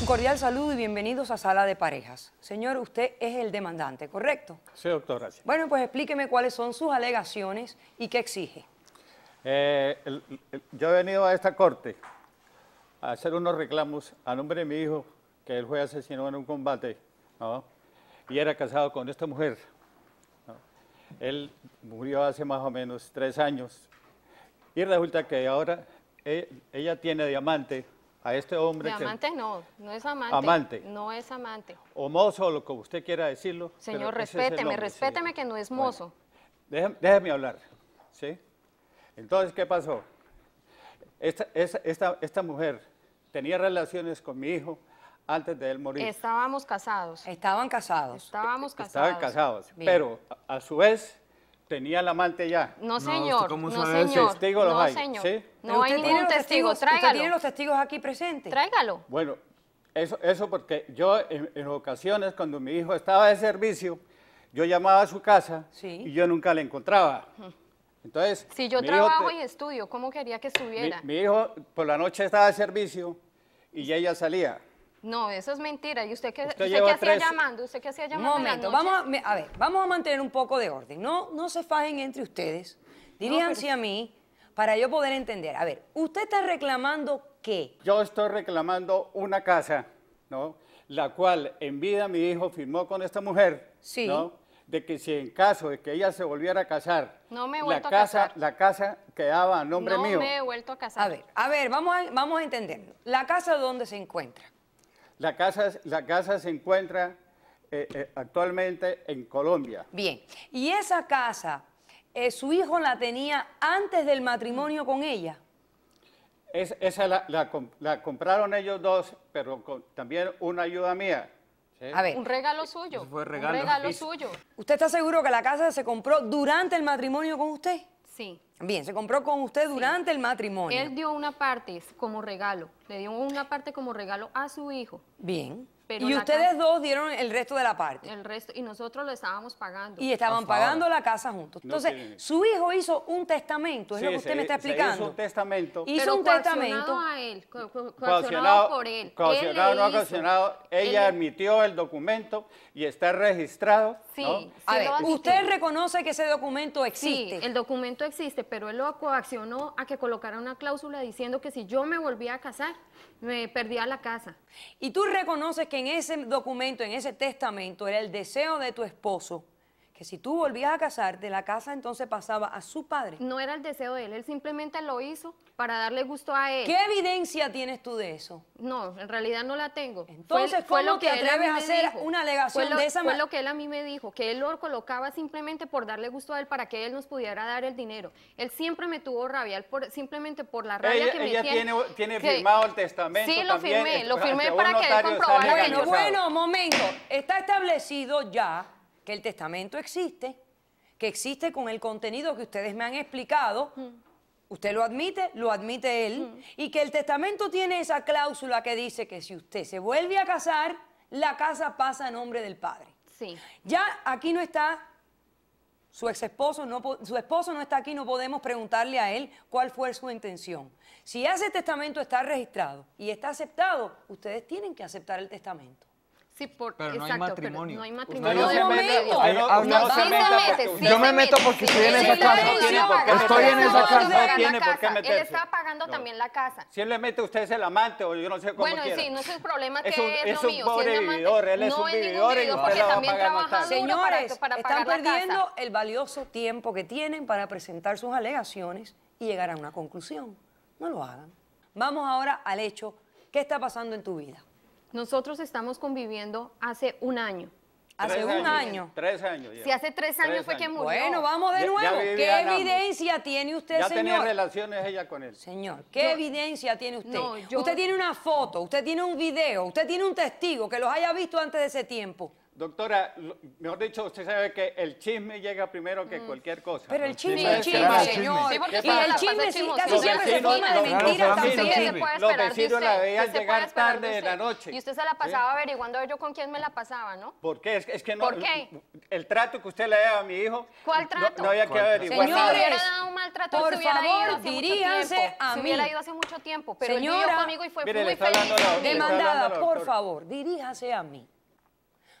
Un cordial saludo y bienvenidos a Sala de Parejas. Señor, usted es el demandante, ¿correcto? Sí, doctora. Bueno, pues explíqueme cuáles son sus alegaciones y qué exige. Eh, yo he venido a esta corte a hacer unos reclamos a nombre de mi hijo, que él fue asesinado en un combate, y era casado con esta mujer, él murió hace más o menos tres años. Y resulta que ahora eh, ella tiene diamante a este hombre. Diamante no, no es amante. Amante. No es amante. O mozo, lo que usted quiera decirlo. Señor, respéteme, respéteme que no es mozo. déjeme, hablar, ¿sí? Entonces, ¿qué pasó? Esta, esta, esta mujer tenía relaciones con mi hijo, antes de él morir. Estábamos casados. Estaban casados. Estábamos casados. Estaban casados. Pero a, su vez tenía el amante ya. No, señor. No, señor. no, hay. Señor. No hay ningún testigo. Testigos, tráigalo. los testigos aquí presentes? Tráigalo. Bueno, eso, eso porque yo en, ocasiones cuando mi hijo estaba de servicio, yo llamaba a su casa y yo nunca le encontraba. Entonces, si yo trabajo y estudio, ¿cómo quería que estuviera? Mi, hijo por la noche estaba de servicio y ella salía. No, eso es mentira. ¿Y usted qué, usted hacía llamando? ¿Usted qué hacía llamando? momento, vamos a, ver, vamos a mantener un poco de orden. No, no se fajen entre ustedes. Diríanse a mí para yo poder entender. A ver, ¿usted está reclamando qué? Yo estoy reclamando una casa, ¿no? La cual en vida mi hijo firmó con esta mujer, sí. ¿no? De que si en caso de que ella se volviera a casar, no me la casa, la casa quedaba a nombre mío. No me he vuelto a casar. A ver, a ver, vamos a, vamos a ¿La casa dónde se encuentra? La casa, la casa se encuentra eh, eh, actualmente en Colombia. Bien, y esa casa, eh, ¿su hijo la tenía antes del matrimonio con ella? esa la, compraron ellos dos, pero también una ayuda mía. A ver. Un regalo suyo. Fue Un regalo suyo. ¿Usted está seguro que la casa se compró durante el matrimonio con usted? Bien, se compró con usted durante el matrimonio. Él dio una parte como regalo, le dio una parte como regalo a su hijo. Bien y ustedes dos dieron el resto de la parte. El resto, y nosotros lo estábamos pagando. Y estaban ah, pagando la casa juntos. Entonces, su hijo hizo un testamento, es lo que usted me está explicando. hizo un testamento. Hizo un testamento. a él, coaccionado por él. Coaccionado, no coaccionado. Ella admitió el documento y está registrado. Sí. usted reconoce que ese documento existe. el documento existe, pero él lo coaccionó a que colocara una cláusula diciendo que si yo me volvía a casar, me perdía la casa. Y tú reconoces que en ese documento, en ese testamento, era el deseo de tu esposo que si tú volvías a casar de la casa entonces pasaba a su padre. No era el deseo de él, él simplemente lo hizo para darle gusto a él. ¿Qué evidencia tienes tú de eso? No, en realidad no la tengo. Entonces, fue, lo que te atreves a hacer una alegación de esa manera? Fue lo que él a mí me dijo, que él lo colocaba simplemente por darle gusto a él para que él nos pudiera dar el dinero. Él siempre me tuvo rabia, por, simplemente por la rabia que me tiene. Ella tiene firmado el testamento Sí, lo firmé, lo firmé para que él comprobara que Bueno, momento, está establecido ya que el testamento existe, que existe con el contenido que ustedes me han explicado. Mm. Usted lo admite, lo admite él, mm. y que el testamento tiene esa cláusula que dice que si usted se vuelve a casar, la casa pasa a nombre del padre. Sí. Ya aquí no está su ex su esposo no está aquí, no podemos preguntarle a él cuál fue su intención. Si ese testamento está registrado y está aceptado, ustedes tienen que aceptar el testamento. Sí, por, pero no hay matrimonio. no hay pues matrimonio. No, yo me meto. no, yo me meto porque estoy en esa casa. Estoy en esa casa. No tiene por qué Él está pagando también la casa. Si él le mete, usted es el amante o yo no sé cómo Bueno, sí, no es un problema que es, lo mío. Es un pobre vividor, él es un vividor y usted va a Señores, están perdiendo el valioso tiempo que tienen para presentar sus alegaciones y llegar a una conclusión. No lo hagan. Vamos ahora al hecho. ¿Qué está pasando en tu vida? Nosotros estamos conviviendo hace un año. Hace un año. Tres años. Ya. Si hace tres, años fue que murió. Bueno, vamos de nuevo. ¿Qué evidencia tiene usted, señor? Ya tenía relaciones ella con él. Señor, ¿qué evidencia tiene usted? Usted tiene una foto, usted tiene un video, usted tiene un testigo que los haya visto antes de ese tiempo. Doctora, mejor dicho, usted sabe que el chisme llega primero que mm. cualquier cosa. Pero el chisme, el chisme, señor. y el chisme sí, casi los siempre vecinos, se forma de también. Los vecinos la veían llegar tarde de la noche. Y usted se la pasaba ¿Sí? averiguando yo con quién me la pasaba, ¿no? ¿Por qué? Es, es que no, ¿Por qué? El trato que usted le daba a mi hijo. ¿Cuál trato? No, había que averiguar. Señores, un maltrato, por favor, diríjase a mí. Se hubiera ido hace mucho tiempo, pero vivió conmigo y fue muy feliz. Demandada, por favor, diríjase a mí.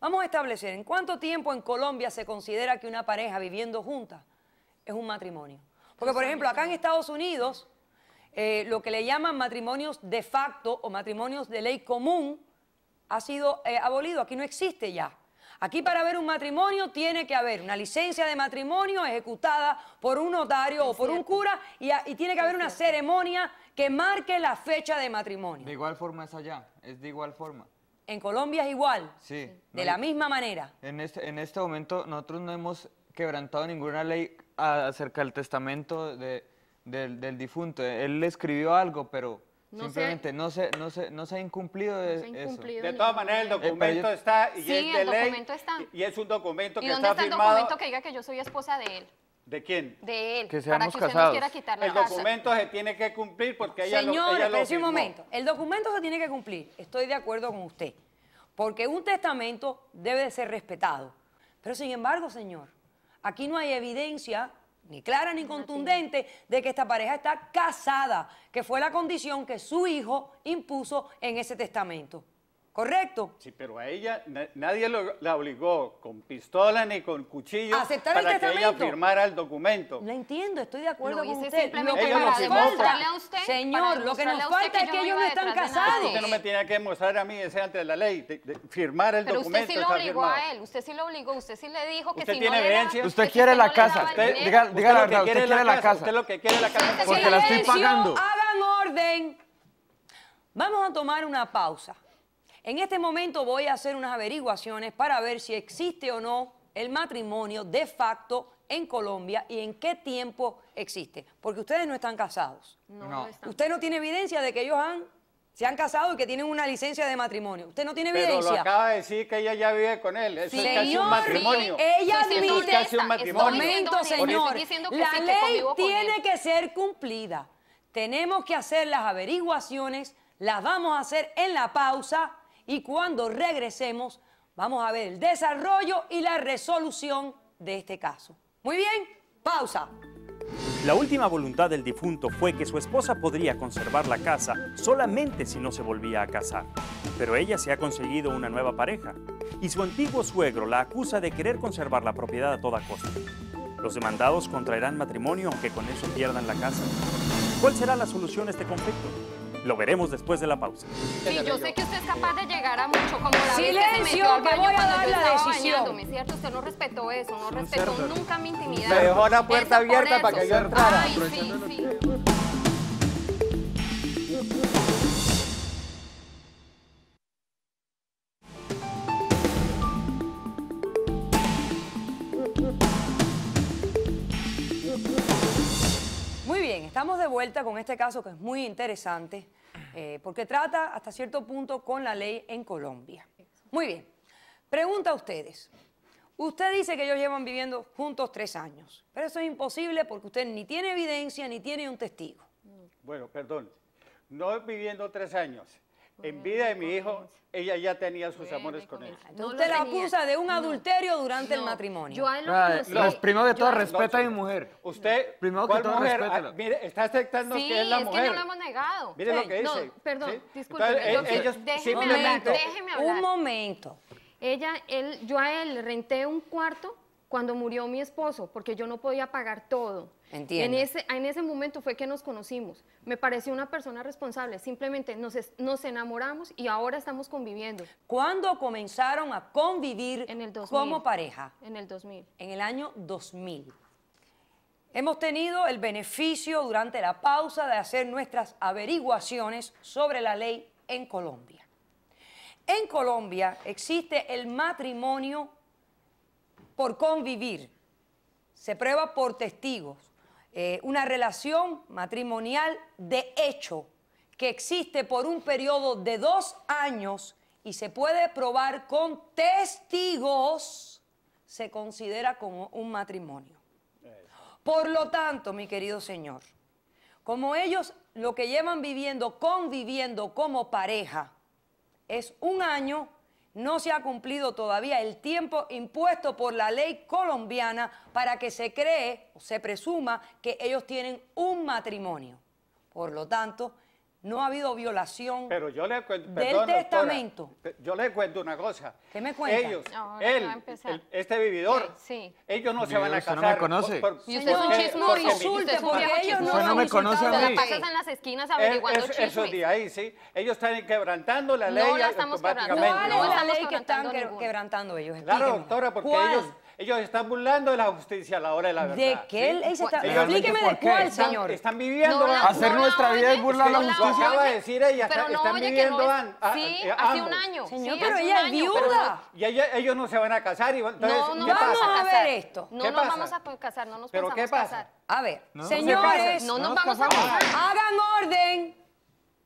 Vamos a establecer en cuánto tiempo en Colombia se considera que una pareja viviendo junta es un matrimonio. Porque, por ejemplo, acá en Estados Unidos, eh, lo que le llaman matrimonios de facto o matrimonios de ley común ha sido eh, abolido. Aquí no existe ya. Aquí para haber un matrimonio tiene que haber una licencia de matrimonio ejecutada por un notario o por un cura y, tiene que haber una ceremonia que marque la fecha de matrimonio. De igual forma es allá, es de igual forma en Colombia es igual. De la misma manera. En este, en este momento nosotros no hemos quebrantado ninguna ley acerca del testamento de, del, del, difunto. Él le escribió algo, pero simplemente no, se, no, se, no se ha incumplido, eso. De todas maneras, el eh, documento está y sí, es de el Documento está. Y es un documento ¿Y dónde está, está el documento que diga que yo soy esposa de él? ¿De quién? De él. Que seamos casados. el documento se tiene que cumplir porque ella Señor, lo Señor, un momento. El documento se tiene que cumplir. Estoy de acuerdo con usted. Porque un testamento debe de ser respetado. Pero sin embargo, señor, aquí no hay evidencia ni clara ni contundente de que esta pareja está casada, que fue la condición que su hijo impuso en ese testamento. ¿Correcto? Sí, pero a ella nadie la obligó con pistola ni con cuchillo para que ella firmara el documento. Lo entiendo, estoy de acuerdo con usted. Lo que nos falta, señor, lo que nos falta es que ellos no están casados. Usted no me tiene que mostrar a mí ese antes de la ley, firmar el documento. Pero usted sí lo obligó a él, usted sí lo obligó, usted sí le dijo que si no evidencia. Usted quiere la casa, diga, la verdad, usted quiere la casa. Usted lo que quiere la casa. Porque la estoy pagando. Hagan orden. Vamos a tomar una pausa. En este momento voy a hacer unas averiguaciones para ver si existe o no el matrimonio de facto en Colombia y en qué tiempo existe. Porque ustedes no están casados. No, Usted no tiene evidencia de que ellos se han casado y que tienen una licencia de matrimonio. Usted no tiene evidencia. Pero lo acaba de decir que ella ya vive con él. Eso es casi un matrimonio. Ella admite. Eso es casi señor. La ley tiene que ser cumplida. Tenemos que hacer las averiguaciones. Las vamos a hacer en la pausa y cuando regresemos vamos a ver el desarrollo y la resolución de este caso. Muy bien, pausa. La última voluntad del difunto fue que su esposa podría conservar la casa solamente si no se volvía a casar. Pero ella se ha conseguido una nueva pareja y su antiguo suegro la acusa de querer conservar la propiedad a toda costa. Los demandados contraerán matrimonio aunque con eso pierdan la casa. ¿Cuál será la solución a este conflicto? Lo veremos después de la pausa. Sí, yo sé que usted es capaz de llegar a mucho, como la Silencio, vez que se al baño voy a cuando dar estaba la bañándome, ¿cierto? Usted no respetó eso, no respetó nunca mi intimidad. Me dejó la puerta abierta para que yo entrara. este caso que es muy interesante, eh, porque trata hasta cierto punto con la ley en Colombia. Muy bien, pregunta a ustedes. Usted dice que ellos llevan viviendo juntos tres años, pero eso es imposible porque usted ni tiene evidencia ni tiene un testigo. Bueno, perdón, no viviendo tres años, en vida de mi hijo, ella ya tenía sus amores con él. No Usted la acusa de un adulterio durante el matrimonio. Yo a él lo Los primero de todo, respeta a mi mujer. Usted, primero que todo, ah, respeta. Mire, está aceptando que es la mujer. Sí, es que no lo hemos negado. Mire lo que dice. perdón, disculpe. Eh, un momento. Ella, él, yo a él renté un cuarto cuando murió mi esposo, porque yo no podía pagar todo. Entiendo. En ese, en ese momento fue que nos conocimos. Me pareció una persona responsable. Simplemente nos, enamoramos y ahora estamos conviviendo. ¿Cuándo comenzaron a convivir como pareja? En el 2000. En el año 2000. Hemos tenido el beneficio durante la pausa de hacer nuestras averiguaciones sobre la ley en Colombia. En Colombia existe el matrimonio por convivir, se prueba por testigos, eh, una relación matrimonial de hecho que existe por un periodo de dos años y se puede probar con testigos, se considera como un matrimonio. Por lo tanto, mi querido señor, como ellos lo que llevan viviendo, conviviendo como pareja, es un año no se ha cumplido todavía el tiempo impuesto por la ley colombiana para que se cree o se presuma que ellos tienen un matrimonio. Por lo tanto, no ha habido violación Pero yo le del perdón, testamento. yo le cuento una cosa. ¿Qué me cuenta? Ellos, él, este vividor, eh, ellos no se van a casar. no me conoce. y usted es un chismoso. No insulte, porque ellos no, no me conoce a mí. pasas en las esquinas eh, averiguando es, es, Esos días ahí, sí. Ellos están quebrantando la ley No estamos quebrantando. No, no, la ley que están quebrantando ellos. Claro, doctora, porque ellos ellos están burlando de la justicia a la hora de la verdad. ¿De qué? Explíqueme de cuál, señor. Están, viviendo... hacer nuestra vida es burlar la justicia. acaba de decir ella, están viviendo... Que sí, eh, hace un año. Señor, pero ella es viuda. y ellos, no se van a casar. Y, entonces, no, vamos a ver esto. No nos vamos a casar, no nos ¿Pero qué pasa? A ver, señores, no nos vamos a casar. Hagan orden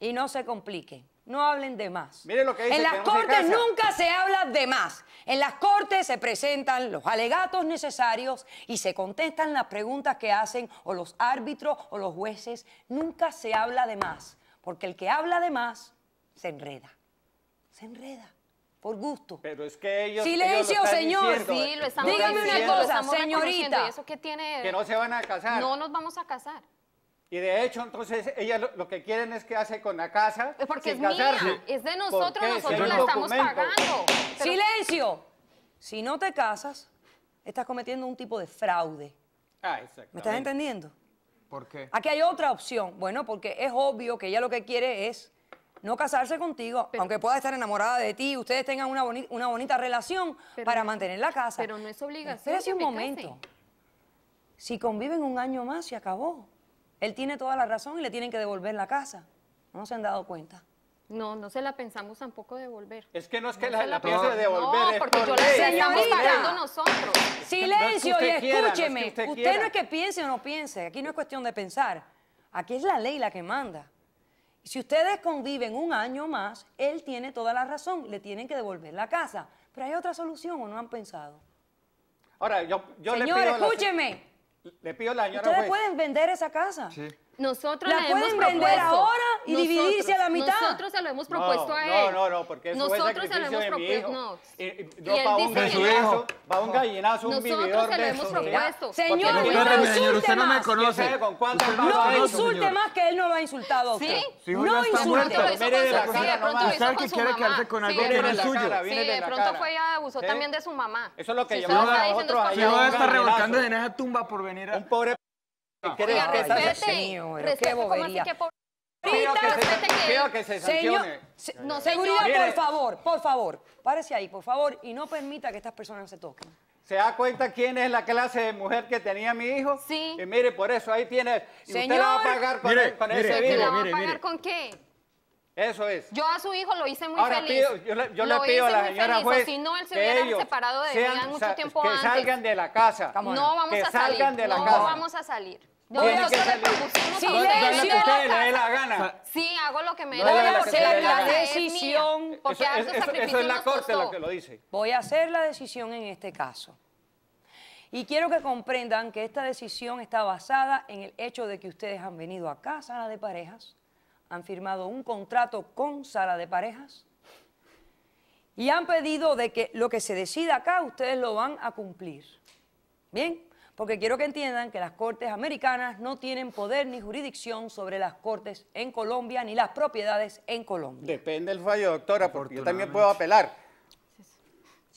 y no se compliquen. No hablen de más. Miren lo que En las cortes nunca se habla de más. En las cortes se presentan los alegatos necesarios y se contestan las preguntas que hacen o los árbitros o los jueces. Nunca se habla de más, porque el que habla de más se enreda. Se enreda. Por gusto. Pero es que ellos. Silencio, señor. sí, lo estamos Dígame una cosa, señorita. eso qué tiene? Que no se van a casar. No nos vamos a casar. Y de hecho, entonces, ella lo, que quieren es que hace con la casa. Es porque es mía, es de nosotros, nosotros la estamos pagando. ¡Silencio! Si no te casas, estás cometiendo un tipo de fraude. Ah, exacto. ¿Me estás entendiendo? ¿Por qué? Aquí hay otra opción. Bueno, porque es obvio que ella lo que quiere es no casarse contigo, aunque pueda estar enamorada de ti, ustedes tengan una, una bonita relación para mantener la casa. Pero no es obligación. Espérate un momento. Si conviven un año más, se acabó. Él tiene toda la razón y le tienen que devolver la casa. No se han dado cuenta. No, no se la pensamos tampoco devolver. Es que no es que la, piense devolver. No, porque yo la estamos pagando nosotros. Silencio y escúcheme. usted, no es que piense o no piense. Aquí no es cuestión de pensar. Aquí es la ley la que manda. Si ustedes conviven un año más, él tiene toda la razón. Le tienen que devolver la casa. Pero hay otra solución o no han pensado. Ahora, yo, yo le pido escúcheme. Le pido la Ustedes pueden vender esa casa. Sí. Nosotros la, la pueden vender ahora y nosotros, dividirse a la mitad. Nosotros se lo hemos propuesto a él. No, no, no, porque eso nosotros es se lo hemos propuesto. Yo Y, y, y, y él dice un gallinazo, un va un gallinazo, un vividor se lo hemos propuesto. Señor, no, usted no me conoce. No insulte más que él no lo ha insultado. ¿Sí? No insulte. Usted que quiere quedarse con algo que no es suyo. Sí, de pronto fue y abusó también de su mamá. Eso es lo que llamaba a otro. Si va a estar revolcando en esa tumba por venir a... Un pobre que respete, bobería. ¿Qué Señor, seguridad, por favor, por favor. Párese ahí, por favor, y no permita que estas personas se toquen. ¿Se da cuenta quién es la clase de mujer que tenía mi hijo? Sí. Y mire, por eso ahí tiene. Y usted la va a pagar con, mire, mire, ese ¿La va a pagar con qué? Eso es. Yo a su hijo lo hice muy Ahora, feliz. Pido, yo le, pido a la señora juez. si no, él se hubiera separado de sean, mucho tiempo que antes. Que salgan de la casa. No vamos a salir. no vamos a salir. No, Tienen salir. Sí, le dé la gana. Sí, hago lo que me dé la la decisión. eso, es la corte lo que lo dice. Voy a hacer la decisión en este caso. Y quiero que comprendan que esta decisión está basada en el hecho de que ustedes han venido a casa de parejas han firmado un contrato con sala de parejas y han pedido de que lo que se decida acá ustedes lo van a cumplir. ¿Bien? Porque quiero que entiendan que las Cortes americanas no tienen poder ni jurisdicción sobre las Cortes en Colombia ni las propiedades en Colombia. Depende del fallo, doctora, porque yo también puedo apelar.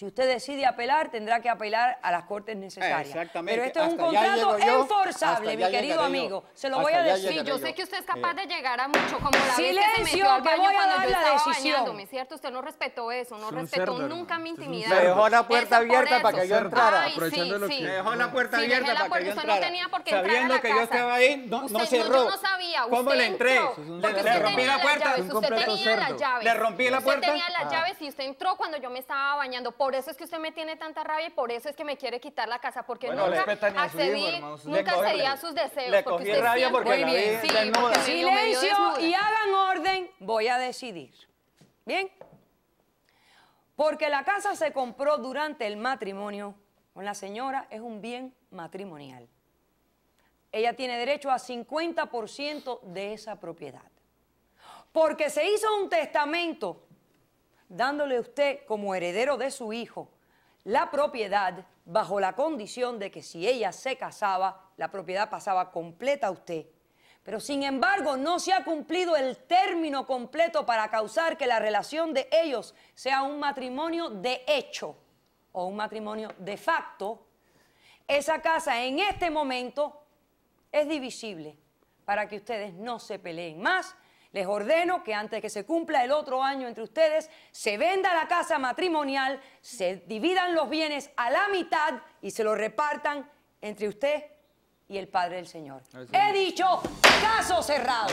Si usted decide apelar, tendrá que apelar a las cortes necesarias. Exactamente. Pero esto es un contrato enforzable, mi querido amigo. Se lo voy a decir. yo sé que usted es capaz de llegar a mucho, como la Silencio, vez que se metió al baño cuando yo estaba decisión. bañándome, ¿cierto? Usted no respetó eso, no respetó nunca mi intimidad. Me dejó la puerta abierta para que yo entrara. Ay, sí, sí. Me dejó la puerta abierta para que yo entrara. Usted no tenía por qué entrar que yo estaba ahí, no, no cerró. No, sabía. ¿Cómo le entré? Le rompí la puerta. Usted tenía las llaves. Le rompí la puerta. Usted tenía las ah. llaves y usted entró cuando yo me estaba bañando por eso es que usted me tiene tanta rabia y por eso es que me quiere quitar la casa, porque nunca accedí, nunca sus deseos. usted rabia porque muy bien, Silencio y hagan orden, voy a decidir. ¿Bien? Porque la casa se compró durante el matrimonio con la señora, es un bien matrimonial. Ella tiene derecho a 50% de esa propiedad. Porque se hizo un testamento dándole a usted como heredero de su hijo la propiedad bajo la condición de que si ella se casaba, la propiedad pasaba completa a usted. Pero sin embargo, no se ha cumplido el término completo para causar que la relación de ellos sea un matrimonio de hecho o un matrimonio de facto. Esa casa en este momento es divisible para que ustedes no se peleen más les ordeno que antes que se cumpla el otro año entre ustedes, se venda la casa matrimonial, se dividan los bienes a la mitad y se los repartan entre usted y el Padre del Señor. He dicho, caso cerrado.